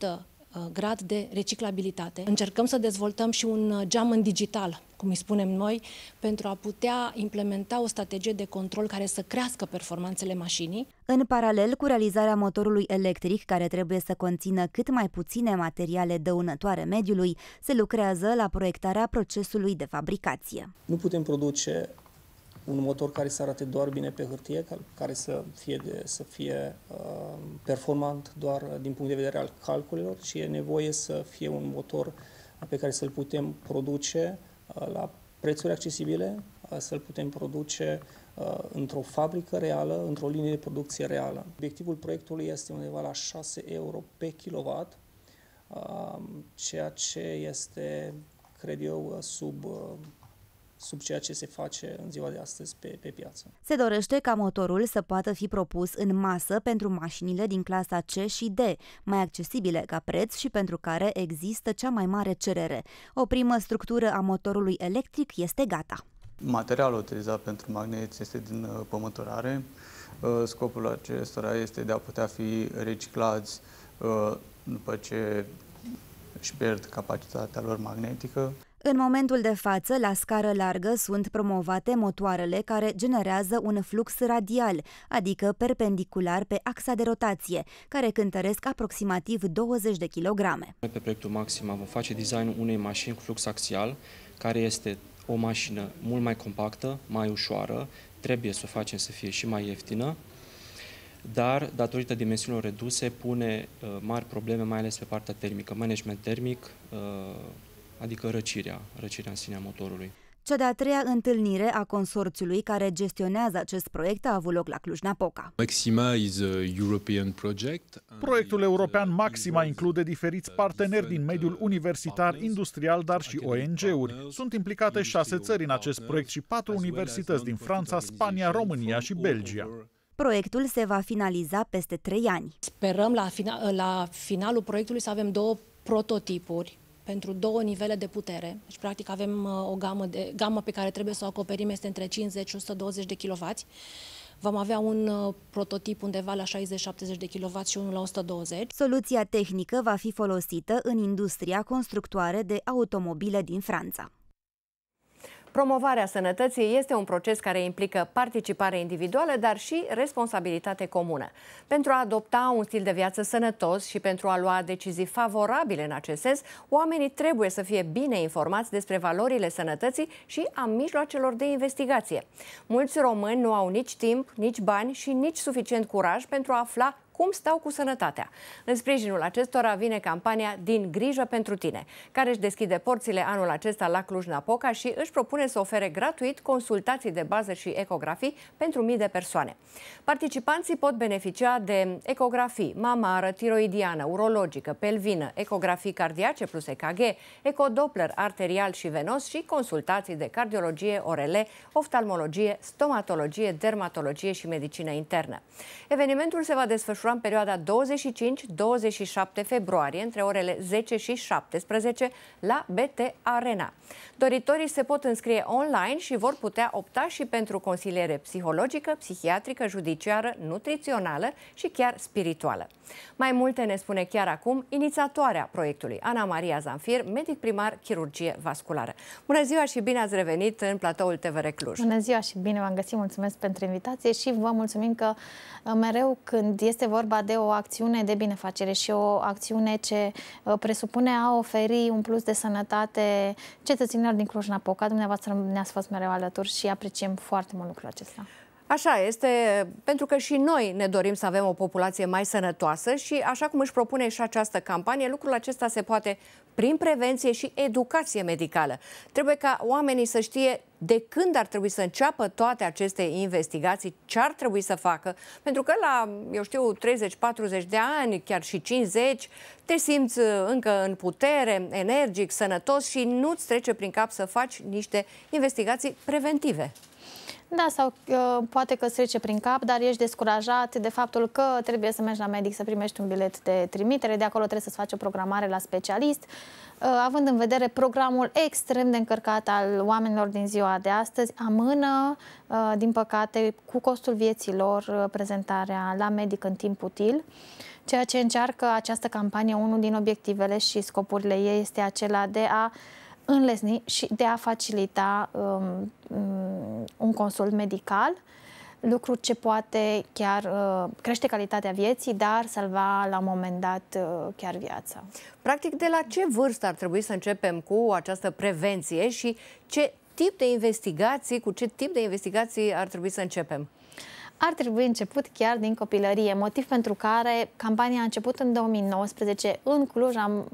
uh, Uh, grad de reciclabilitate. Încercăm să dezvoltăm și un uh, geam în digital, cum îi spunem noi, pentru a putea implementa o strategie de control care să crească performanțele mașinii. În paralel cu realizarea motorului electric, care trebuie să conțină cât mai puține materiale dăunătoare mediului, se lucrează la proiectarea procesului de fabricație. Nu putem produce un motor care să arate doar bine pe hârtie, care să fie, de, să fie uh, performant doar din punct de vedere al calculelor, ci e nevoie să fie un motor pe care să-l putem produce uh, la prețuri accesibile, uh, să-l putem produce uh, într-o fabrică reală, într-o linie de producție reală. Obiectivul proiectului este undeva la 6 euro pe kilowatt, uh, ceea ce este, cred eu, sub uh, sub ceea ce se face în ziua de astăzi pe, pe piață. Se dorește ca motorul să poată fi propus în masă pentru mașinile din clasa C și D, mai accesibile ca preț și pentru care există cea mai mare cerere. O primă structură a motorului electric este gata. Materialul utilizat pentru magneți este din uh, pământurare. Uh, scopul acestora este de a putea fi reciclați uh, după ce își pierd capacitatea lor magnetică. În momentul de față, la scară largă sunt promovate motoarele care generează un flux radial, adică perpendicular pe axa de rotație, care cântăresc aproximativ 20 de kilograme. Pe proiectul Maxima vom face designul unei mașini cu flux axial, care este o mașină mult mai compactă, mai ușoară, trebuie să o facem să fie și mai ieftină, dar, datorită dimensiunilor reduse, pune uh, mari probleme, mai ales pe partea termică, management termic, uh, adică răcirea, răcirea în sine a motorului. Cea de-a treia întâlnire a consorțiului care gestionează acest proiect a avut loc la Cluj-Napoca. Uh, uh, Proiectul uh, european Maxima include diferiți parteneri din mediul universitar, industrial, dar și ONG-uri. Sunt implicate șase țări în acest proiect și patru universități din Franța, Spania, România și Belgia. Proiectul se va finaliza peste trei ani. Sperăm la, fina- la finalul proiectului să avem două prototipuri pentru două nivele de putere. Deci, practic, avem uh, o gamă, de, gamă pe care trebuie să o acoperim, este între 50 și 120 de kW. Vom avea un uh, prototip undeva la 60-70 de kW și unul la 120. Soluția tehnică va fi folosită în industria constructoare de automobile din Franța. Promovarea sănătății este un proces care implică participare individuală, dar și responsabilitate comună. Pentru a adopta un stil de viață sănătos și pentru a lua decizii favorabile în acest sens, oamenii trebuie să fie bine informați despre valorile sănătății și a mijloacelor de investigație. Mulți români nu au nici timp, nici bani și nici suficient curaj pentru a afla cum stau cu sănătatea. În sprijinul acestora vine campania Din grijă pentru tine, care își deschide porțile anul acesta la Cluj-Napoca și își propune să ofere gratuit consultații de bază și ecografii pentru mii de persoane. Participanții pot beneficia de ecografii mamară, tiroidiană, urologică, pelvină, ecografii cardiace plus EKG, ecodoppler arterial și venos și consultații de cardiologie, orele, oftalmologie, stomatologie, dermatologie și medicină internă. Evenimentul se va desfășura 4 în perioada 25-27 februarie, între orele 10 și 17, la BT Arena. Doritorii se pot înscrie online și vor putea opta și pentru consiliere psihologică, psihiatrică, judiciară, nutrițională și chiar spirituală. Mai multe ne spune chiar acum inițiatoarea proiectului, Ana Maria Zanfir, medic primar chirurgie vasculară. Bună ziua și bine ați revenit în platoul TVR Cluj. Bună ziua și bine v-am găsit, mulțumesc pentru invitație și vă mulțumim că uh, mereu când este vorba vorba de o acțiune de binefacere și o acțiune ce uh, presupune a oferi un plus de sănătate cetățenilor din Cluj-Napoca. Dumneavoastră ne-ați fost mereu alături și apreciem foarte mult lucrul acesta. Așa este, pentru că și noi ne dorim să avem o populație mai sănătoasă și așa cum își propune și această campanie, lucrul acesta se poate prin prevenție și educație medicală. Trebuie ca oamenii să știe de când ar trebui să înceapă toate aceste investigații, ce ar trebui să facă, pentru că la, eu știu, 30-40 de ani, chiar și 50, te simți uh, încă în putere, energic, sănătos și nu-ți trece prin cap să faci niște investigații preventive. Da, sau uh, poate că îți trece prin cap, dar ești descurajat de faptul că trebuie să mergi la medic să primești un bilet de trimitere, de acolo trebuie să-ți faci o programare la specialist, uh, având în vedere programul extrem de încărcat al oamenilor din ziua de astăzi, amână, uh, din păcate, cu costul vieții lor, uh, prezentarea la medic în timp util. Ceea ce încearcă această campanie, unul din obiectivele și scopurile ei este acela de a uh, înlesni și de a facilita um, mm, un consult medical, lucru ce poate chiar uh, crește calitatea vieții, dar salva la un moment dat uh, chiar viața. Practic, de la ce vârstă ar trebui să începem cu această prevenție și ce tip de investigații, cu ce tip de investigații ar trebui să începem? Uh, ar trebui început chiar din copilărie, motiv pentru care campania a început în 2019 în Cluj, am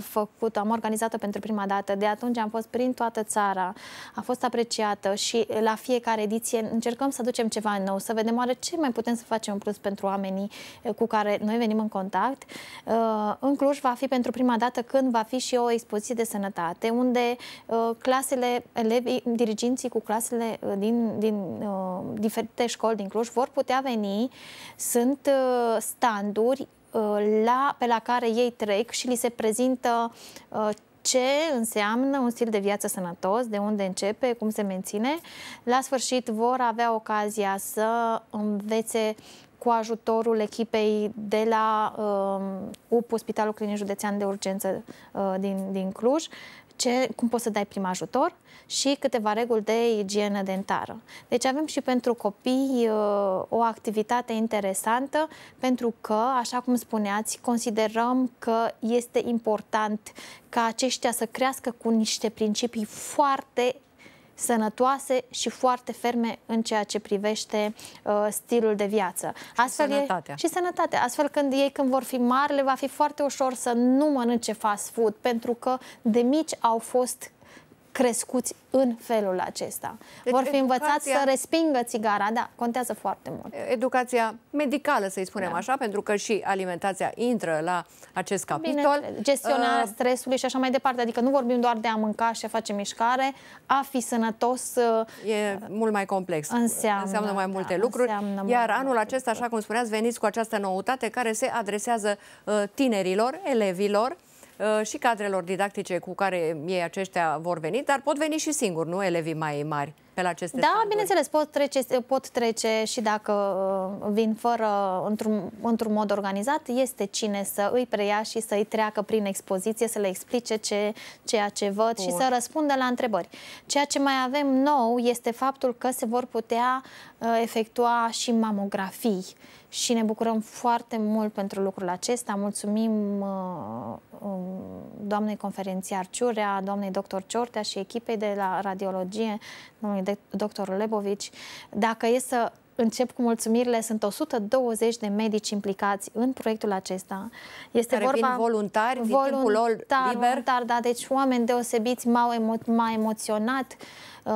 făcut, am organizat-o pentru prima dată, de atunci am fost prin toată țara, a fost apreciată și la fiecare ediție încercăm să ducem ceva nou, să vedem oare ce mai putem să facem în plus pentru oamenii eh, cu care noi venim în contact. Eh, în Cluj va fi pentru prima dată când va fi și o expoziție de sănătate, unde eh, clasele, elevii, diriginții cu clasele din, din diferite școli din Cluj își deci vor putea veni, sunt uh, standuri uh, la, pe la care ei trec și li se prezintă uh, ce înseamnă un stil de viață sănătos, de unde începe, cum se menține. La sfârșit vor avea ocazia să învețe cu ajutorul echipei de la uh, UP, Spitalul Clinic Județean de Urgență uh, din, din Cluj, ce, cum poți să dai prim ajutor și câteva reguli de igienă dentară. Deci avem și pentru copii uh, o activitate interesantă pentru că, așa cum spuneați, considerăm că este important ca aceștia să crească cu niște principii foarte sănătoase și foarte ferme în ceea ce privește uh, stilul de viață. Astfel și sănătatea. E, și sănătatea. Astfel când ei când vor fi mari, le va fi foarte ușor să nu mănânce fast food, pentru că de mici au fost crescuți în felul acesta. Deci Vor fi învățați educația... să respingă țigara, da, contează foarte mult. Educația medicală, să-i spunem da. așa, pentru că și alimentația intră la acest capitol. Bine, gestionarea uh... stresului și așa mai departe, adică nu vorbim doar de a mânca și a face mișcare, a fi sănătos. Uh... mult mai complex. Înseamnă, înseamnă mai multe da, lucruri. Iar anul acesta, așa cum spuneați, veniți cu această noutate care se adresează uh, tinerilor, elevilor, Uh, și cadrelor didactice cu care ei aceștia vor veni, dar pot veni și singuri, nu elevii mai mari pe la aceste Da, standuri. bineînțeles, pot trece, pot trece și dacă uh, vin fără, într-un, într-un mod organizat, este cine să îi preia și să îi treacă prin expoziție, să le explice ce, ceea ce văd Bun. și să răspundă la întrebări. Ceea ce mai avem nou este faptul că se vor putea uh, efectua și mamografii și ne bucurăm foarte mult pentru lucrul acesta. Mulțumim uh, um, doamnei conferențiar Ciurea, doamnei doctor Ciortea și echipei de la radiologie, domnului doctor Lebovici. Dacă e să încep cu mulțumirile, sunt 120 de medici implicați în proiectul acesta. Este Care vorba vin voluntari, vin voluntar, timpul lor liber. Voluntar, da, deci oameni deosebiți m-au emo emoționat uh,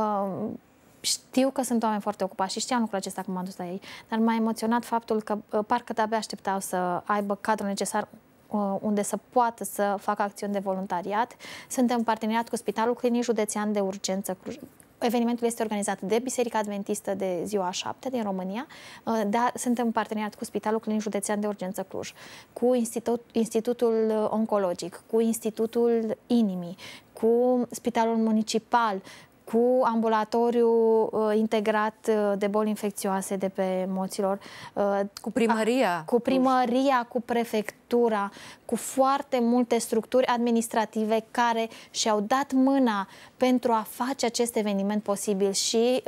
știu că sunt oameni foarte ocupați și știam lucrul acesta cum m-am dus la ei, dar m-a emoționat faptul că uh, parcă de-abia așteptau să aibă cadrul necesar uh, unde să poată să facă acțiuni de voluntariat. Suntem în parteneriat cu Spitalul Clinic Județean de Urgență Cluj. Evenimentul este organizat de Biserica Adventistă de ziua 7 din România, uh, dar suntem în parteneriat cu Spitalul Clinic Județean de Urgență Cluj, cu Institut, Institutul Oncologic, cu Institutul Inimii, cu Spitalul Municipal, cu ambulatoriu uh, integrat uh, de boli infecțioase de pe moților. Uh, cu primăria. Cu primăria, cu prefectura, cu foarte multe structuri administrative care și-au dat mâna pentru a face acest eveniment posibil și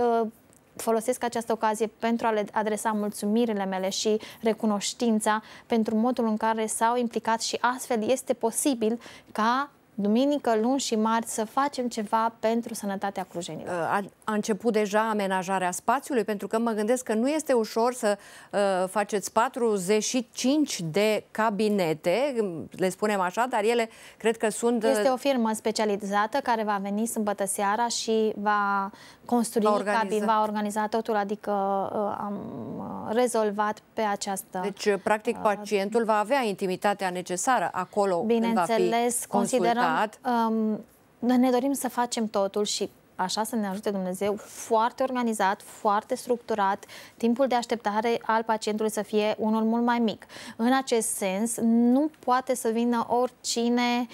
folosesc această ocazie pentru a le adresa mulțumirile mele și recunoștința pentru modul în care s-au implicat și astfel este posibil ca duminică, luni și marți să facem ceva pentru sănătatea clujenilor. Uh, a, a început deja amenajarea spațiului? Pentru că mă gândesc că nu este ușor să uh, faceți 45 de cabinete, le spunem așa, dar ele cred că sunt... Este uh, o firmă specializată care va veni sâmbătă seara și va construi va organiza. cabin, va organiza totul, adică uh, am uh, rezolvat pe această... Deci, uh, practic, pacientul va avea intimitatea necesară acolo Bineînțeles, când va fi considerat. Um, ne dorim să facem totul și așa să ne ajute Dumnezeu, foarte organizat, foarte structurat, timpul de așteptare al pacientului să fie unul mult mai mic. În acest sens, nu poate să vină oricine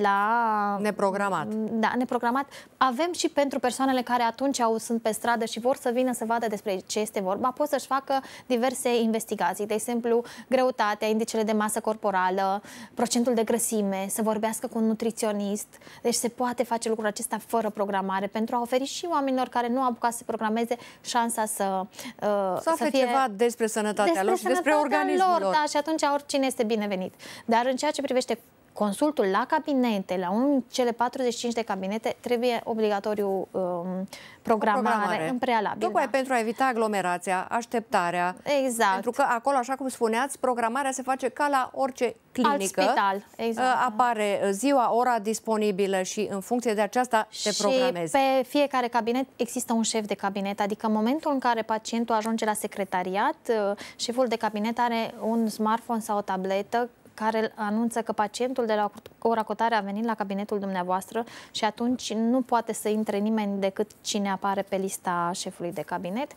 la... Neprogramat. Da, neprogramat, avem și pentru persoanele care atunci au, sunt pe stradă și vor să vină să vadă despre ce este vorba, pot să-și facă diverse investigații, de exemplu greutatea, indicele de masă corporală, procentul de grăsime, să vorbească cu un nutriționist. Deci se poate face lucrul acesta fără programare pentru a oferi și oamenilor care nu au apucat să programeze șansa să, uh, să, să fie ceva despre sănătatea despre lor și despre organismul lor. lor. Da, și atunci oricine este binevenit. Dar în ceea ce privește consultul la cabinete, la unul cele 45 de cabinete, trebuie obligatoriu um, programare, programare în prealabil. Tocmai da. pentru a evita aglomerația, așteptarea. Exact. Pentru că acolo, așa cum spuneați, programarea se face ca la orice clinică. Alt spital, exact. Uh, apare uh, ziua, ora disponibilă și în funcție de aceasta te și programezi. pe fiecare cabinet există un șef de cabinet, adică în momentul în care pacientul ajunge la secretariat, uh, șeful de cabinet are un smartphone sau o tabletă care anunță că pacientul de la Coracotare a venit la cabinetul dumneavoastră și atunci nu poate să intre nimeni decât cine apare pe lista șefului de cabinet,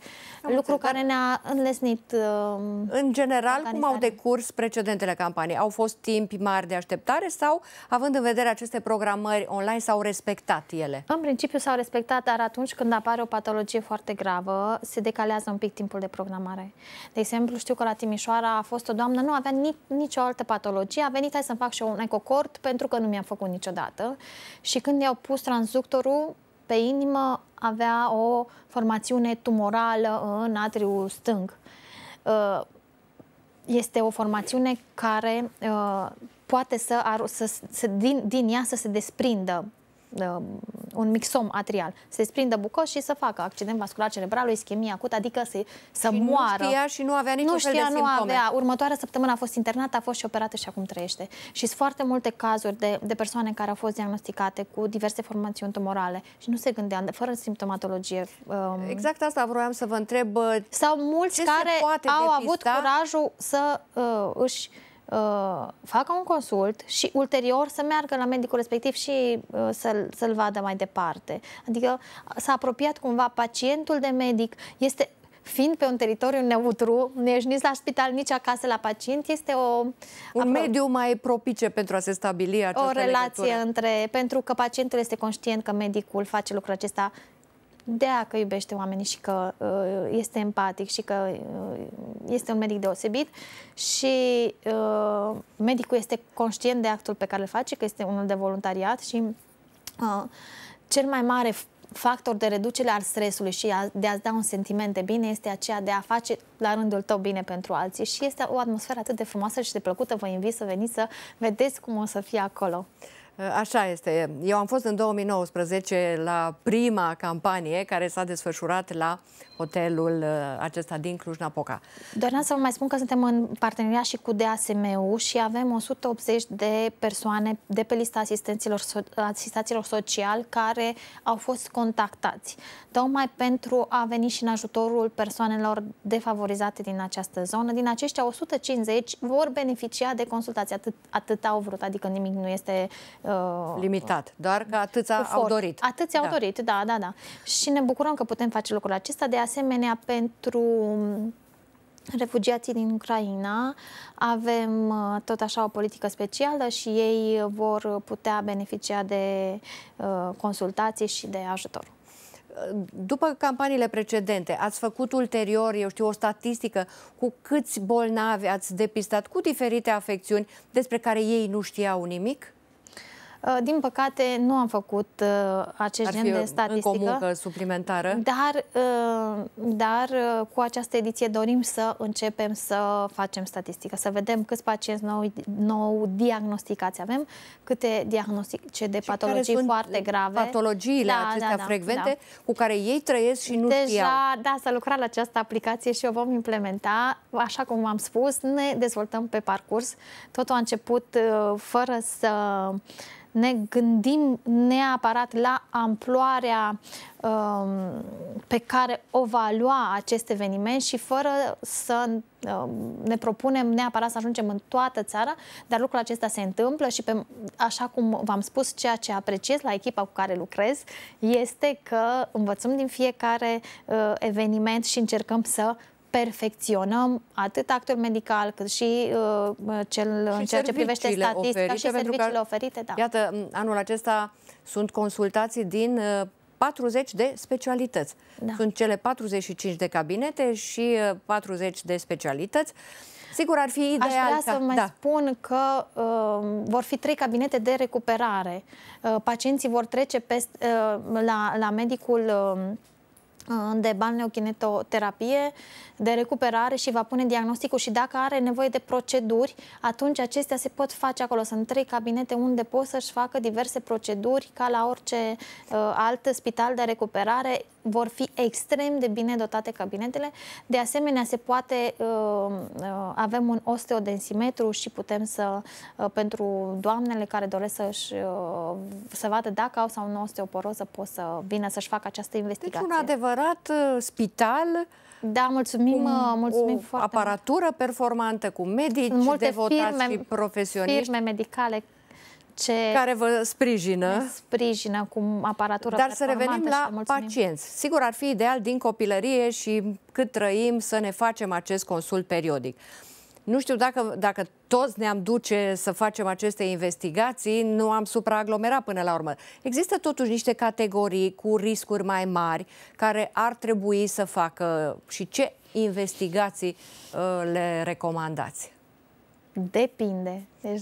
Am lucru înțeleg. care ne-a înlesnit uh, În general, cum au decurs precedentele campanii? Au fost timpi mari de așteptare sau, având în vedere aceste programări online, s-au respectat ele? În principiu s-au respectat, dar atunci când apare o patologie foarte gravă, se decalează un pic timpul de programare. De exemplu, știu că la Timișoara a fost o doamnă, nu avea ni nicio altă patologie patologie, a venit, hai să-mi fac și eu un ecocort, pentru că nu mi-am făcut niciodată. Și când i-au pus transductorul pe inimă, avea o formațiune tumorală în atriul stâng. Uh, este o formațiune care uh, poate să, să, să din, din ea să se desprindă uh, un mixom atrial, se sprindă bucos și să facă accident vascular cerebral, o ischemie acută, adică să, să și moară. Nu știa și nu avea niciun nu știa, fel de nu simptome. avea. Următoarea săptămână a fost internată, a fost și operată și acum trăiește. Și sunt foarte multe cazuri de, de persoane care au fost diagnosticate cu diverse formațiuni tumorale și nu se gândeam, fără simptomatologie. Um... Exact asta vroiam să vă întreb. Sau mulți care au depista? avut curajul să uh, își uh, facă un consult și ulterior să meargă la medicul respectiv și uh, să-l, să-l vadă mai departe. Adică s-a apropiat cumva pacientul de medic, este fiind pe un teritoriu neutru, nu ești nici la spital, nici acasă la pacient, este o... Un mediu mai propice pentru a se stabili această O relație legătură. între... Pentru că pacientul este conștient că medicul face lucrul acesta de a că iubește oamenii și că uh, este empatic și că uh, este un medic deosebit și uh, medicul este conștient de actul pe care îl face, că este unul de voluntariat și uh, cel mai mare factor de reducere al stresului și a, de a-ți da un sentiment de bine este aceea de a face la rândul tău bine pentru alții și este o atmosferă atât de frumoasă și de plăcută, vă invit să veniți să vedeți cum o să fie acolo. Ă, așa este. Eu am fost în 2019 la prima campanie care s-a desfășurat la hotelul ă, acesta din Cluj-Napoca. Doream să vă mai spun că suntem în parteneriat și cu DASMU și avem 180 de persoane de pe lista asistenților, asistenților sociali care au fost contactați, tocmai pentru a veni și în ajutorul persoanelor defavorizate din această zonă. Din aceștia, 150 vor beneficia de consultații. Atât, atât au vrut, adică nimic nu este ă, Uh, limitat, doar că atâția au dorit. Atâția da. au dorit, da, da, da. Și ne bucurăm că putem face lucrul acesta. De asemenea, pentru um, refugiații din Ucraina avem uh, tot așa o politică specială și ei vor putea beneficia de uh, consultații și de ajutor după campaniile precedente, ați făcut ulterior, eu știu, o statistică cu câți bolnavi ați depistat cu diferite afecțiuni despre care ei nu știau nimic? Uh, din păcate, nu am făcut uh, acest Ar gen fi de statistică. o muncă suplimentară. Dar, uh, dar cu această ediție dorim să începem să facem statistică, să vedem câți pacienți nou, nou diagnosticați avem, câte diagnostice de și patologii foarte grave. Patologiile da, da acestea da, da, frecvente da. cu care ei trăiesc și nu Deja, știau. da, să a la această aplicație și o vom implementa. Așa cum am spus, ne dezvoltăm pe parcurs. Totul a început fără să ne gândim neapărat la amploarea um, pe care o va lua acest eveniment și fără să um, ne propunem neapărat să ajungem în toată țara, dar lucrul acesta se întâmplă și pe, așa cum v-am spus, ceea ce apreciez la echipa cu care lucrez este că învățăm din fiecare uh, eveniment și încercăm să perfecționăm atât actul medical cât și uh, cel și în ceea ce privește statistica oferite, și serviciile că, uh, oferite. Da. Iată, anul acesta sunt consultații din uh, 40 de specialități. Da. Sunt cele 45 de cabinete și 40 uh, de specialități. Sigur, ar fi ideal. Aș vrea ca... să mai da. spun că uh, vor fi trei cabinete de recuperare. Uh, pacienții vor trece peste, uh, la, la medicul uh, Uh, de balneokinetoterapie, de recuperare și va pune diagnosticul și dacă are nevoie de proceduri, atunci acestea se pot face acolo. Sunt trei cabinete unde pot să-și facă diverse proceduri ca la orice uh, alt spital de recuperare, vor fi extrem de bine dotate cabinetele. De asemenea, se poate, uh, uh, avem un osteodensimetru și putem să, uh, pentru doamnele care doresc să-și să vadă dacă au sau nu osteoporoză, pot să vină să-și facă această investigație. Deci un adevărat spital da, mulțumim, cu mulțumim o foarte aparatură mult. performantă, cu medici devotați și profesioniști. firme medicale ce care vă sprijină. Sprijină cu aparatură Dar să revenim la pacienți. Sigur, ar fi ideal din copilărie și cât trăim să ne facem acest consult periodic. Nu știu dacă, dacă toți ne-am duce să facem aceste investigații, nu am supraaglomerat până la urmă. Există totuși niște categorii cu riscuri mai mari care ar trebui să facă și ce investigații uh, le recomandați? Depinde. Deci,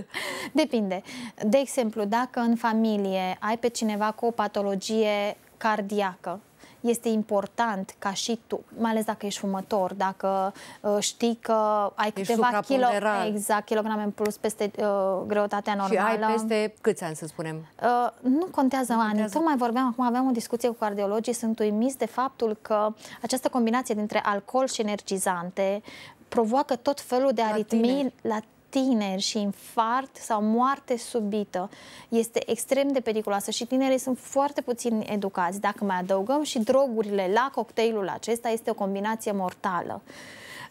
depinde. De exemplu, dacă în familie ai pe cineva cu o patologie cardiacă, este important ca și tu, mai ales dacă ești fumător, dacă uh, știi că ai ești câteva kilo, exact, kilograme în plus peste uh, greutatea normală. Și ai peste câți ani, să spunem? Uh, nu contează nu ani. Contează. Tocmai vorbeam, acum aveam o discuție cu cardiologii, sunt uimiți de faptul că această combinație dintre alcool și energizante provoacă tot felul de aritmii la tineri și infart sau moarte subită este extrem de periculoasă și tinerii sunt foarte puțin educați. Dacă mai adăugăm și drogurile la cocktailul acesta, este o combinație mortală.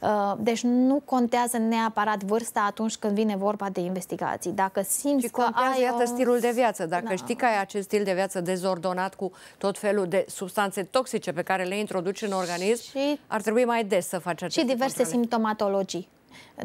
Uh, deci nu contează neapărat vârsta atunci când vine vorba de investigații. Dacă simți că contează, ai iată, stilul de viață. Dacă da. știi că ai acest stil de viață dezordonat cu tot felul de substanțe toxice pe care le introduci în organism, și... ar trebui mai des să faci aceste Și diverse controle. simptomatologii.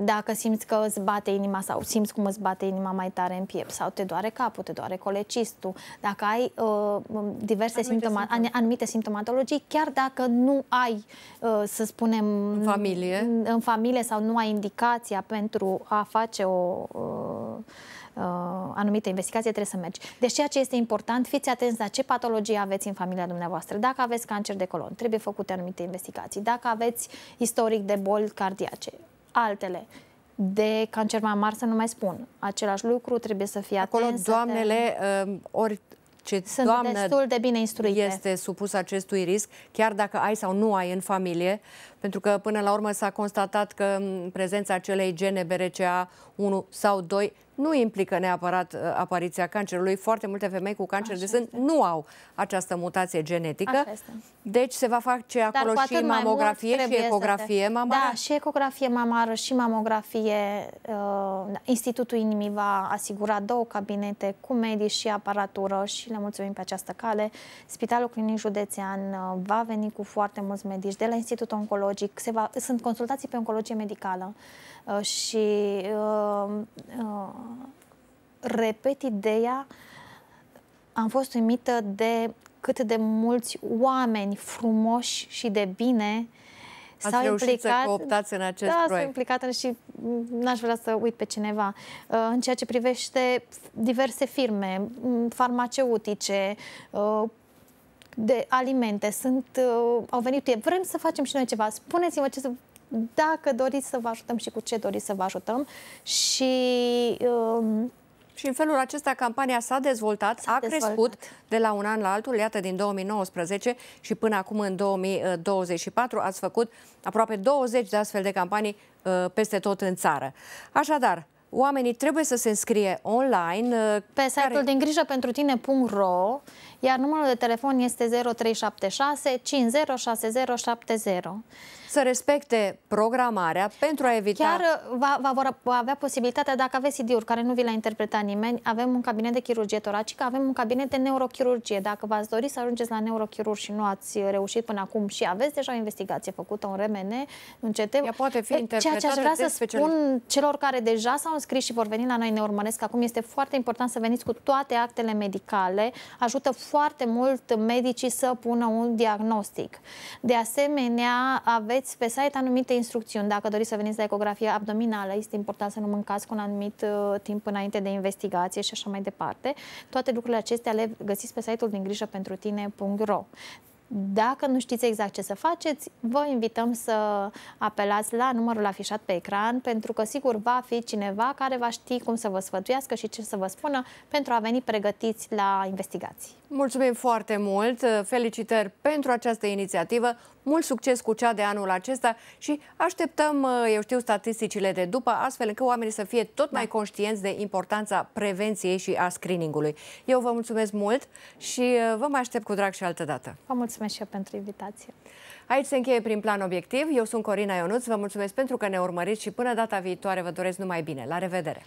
Dacă simți că îți bate inima sau simți cum îți bate inima mai tare în piept sau te doare capul, te doare colecistul, dacă ai uh, diverse anumite, simptoma- simptome. anumite simptomatologii, chiar dacă nu ai, uh, să spunem, în familie. În, în familie sau nu ai indicația pentru a face o uh, uh, anumită investigație, trebuie să mergi. Deci ceea ce este important, fiți atenți la ce patologie aveți în familia dumneavoastră. Dacă aveți cancer de colon, trebuie făcute anumite investigații. Dacă aveți istoric de boli cardiace, altele. De cancer mai mare, să nu mai spun. Același lucru trebuie să fie Acolo, atent. Acolo, doamnele, de... Um, ori ce Sunt doamnă destul de bine instruite. este supus acestui risc, chiar dacă ai sau nu ai în familie, pentru că până la urmă s-a constatat că prezența acelei gene BRCA 1 sau 2 nu implică neapărat uh, apariția cancerului. Foarte multe femei cu cancer Așa de sân este. nu au această mutație genetică. Deci se va face acolo Dar și mamografie și ecografie te... mamară? Da, și ecografie mamară și mamografie. Uh, Institutul Inimii va asigura două cabinete cu medici și aparatură și le mulțumim pe această cale. Spitalul Clinic Județean uh, va veni cu foarte mulți medici de la Institutul Oncologic. Se va, sunt consultații pe oncologie medicală. Uh, și uh, uh, repet ideea, am fost uimită de cât de mulți oameni frumoși și de bine s-au implicat, să în acest da, s-au implicat în, și n-aș vrea să uit pe cineva. În ceea ce privește diverse firme mm, farmaceutice, de alimente, sunt, au venit, vrem să facem și noi ceva, spuneți-mă ce dacă doriți să vă ajutăm și cu ce doriți să vă ajutăm și... Um, și în felul acesta campania s-a dezvoltat, a dezvoltat. crescut de la un an la altul, iată din 2019 și până acum în 2024 ați făcut aproape 20 de astfel de campanii uh, peste tot în țară. Așadar, oamenii trebuie să se înscrie online. Uh, Pe site-ul care... din grijă pentru tine.ro iar numărul de telefon este 0376 506070. Să respecte programarea pentru a evita... Chiar uh, va, va, vor, va avea posibilitatea, dacă aveți CD-uri care nu vi le-a interpretat nimeni, avem un cabinet de chirurgie toracică, avem un cabinet de neurochirurgie. Dacă v-ați dori să ajungeți la neurochirurg și nu ați uh, reușit până acum și aveți deja o investigație făcută, un RMN, un CT... Ea poate fi uh, Ceea ce aș vrea să spun celor care deja s-au înscris și vor veni la noi ne urmăresc acum, este foarte important să veniți cu toate actele medicale. Ajută foarte mult medicii să pună un diagnostic. De asemenea, aveți pe site anumite instrucțiuni. Dacă doriți să veniți la ecografie abdominală, este important să nu mâncați cu un anumit uh, timp înainte de investigație și așa mai departe. Toate lucrurile acestea le găsiți pe site-ul din grijă pentru tine.ro. Dacă nu știți exact ce să faceți, vă invităm să apelați la numărul afișat pe ecran, pentru că sigur va fi cineva care va ști cum să vă sfătuiască și ce să vă spună pentru a veni pregătiți la investigații. Mulțumim foarte mult! Felicitări pentru această inițiativă! Mult succes cu cea de anul acesta și așteptăm, uh, eu știu, statisticile de după, astfel încât oamenii să fie tot da. mai conștienți de importanța prevenției și a screeningului. Eu vă mulțumesc mult și uh, vă mai aștept cu drag și altă dată. Vă mulțumesc și eu pentru invitație. Aici se încheie prin plan obiectiv. Eu sunt Corina Ionuț, vă mulțumesc pentru că ne urmăriți și până data viitoare vă doresc numai bine. La revedere!